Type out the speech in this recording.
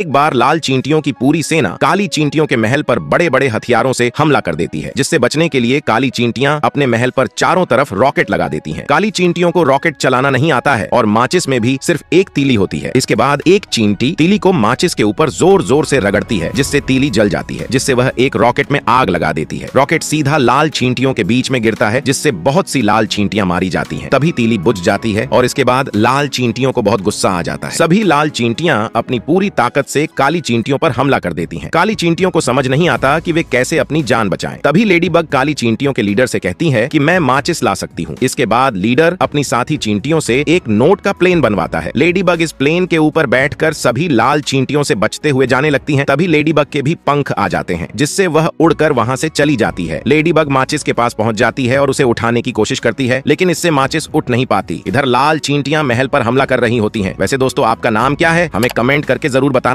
एक बार लाल चींटियों की पूरी सेना काली चींटियों के महल पर बड़े बड़े हथियारों से हमला कर देती है जिससे बचने के लिए काली चींटियां अपने महल पर चारों तरफ रॉकेट लगा देती हैं। काली चींटियों को रॉकेट चलाना नहीं आता है और माचिस में भी सिर्फ एक तीली होती है इसके बाद एक चींटी तीली को माचिस के ऊपर जोर जोर से रगड़ती है जिससे तीली जल जाती है जिससे वह एक रॉकेट में आग लगा देती है रॉकेट सीधा लाल चींटियों के बीच में गिरता है जिससे बहुत सी लाल चींटियाँ मारी जाती है तभी तीली बुझ जाती है और इसके बाद लाल चींटियों को बहुत गुस्सा आ जाता है सभी लाल चींटियाँ अपनी पूरी ताकत मदद से काली चींटियों पर हमला कर देती हैं। काली चींटियों को समझ नहीं आता कि वे कैसे अपनी जान बचाएं। तभी लेडी बग काली चींटियों के लीडर से कहती है कि मैं माचिस ला सकती हूँ इसके बाद लीडर अपनी साथी चींटियों से एक नोट का प्लेन बनवाता है लेडी बग इस प्लेन के ऊपर बैठ सभी लाल चींटियों से बचते हुए जाने लगती है तभी लेडी बग के भी पंख आ जाते हैं जिससे वह उड़कर वहाँ से चली जाती है लेडी बग माचिस के पास पहुँच जाती है और उसे उठाने की कोशिश करती है लेकिन इससे माचिस उठ नहीं पाती इधर लाल चींटियां महल पर हमला कर रही होती हैं। वैसे दोस्तों आपका नाम क्या है हमें कमेंट करके जरूर बताना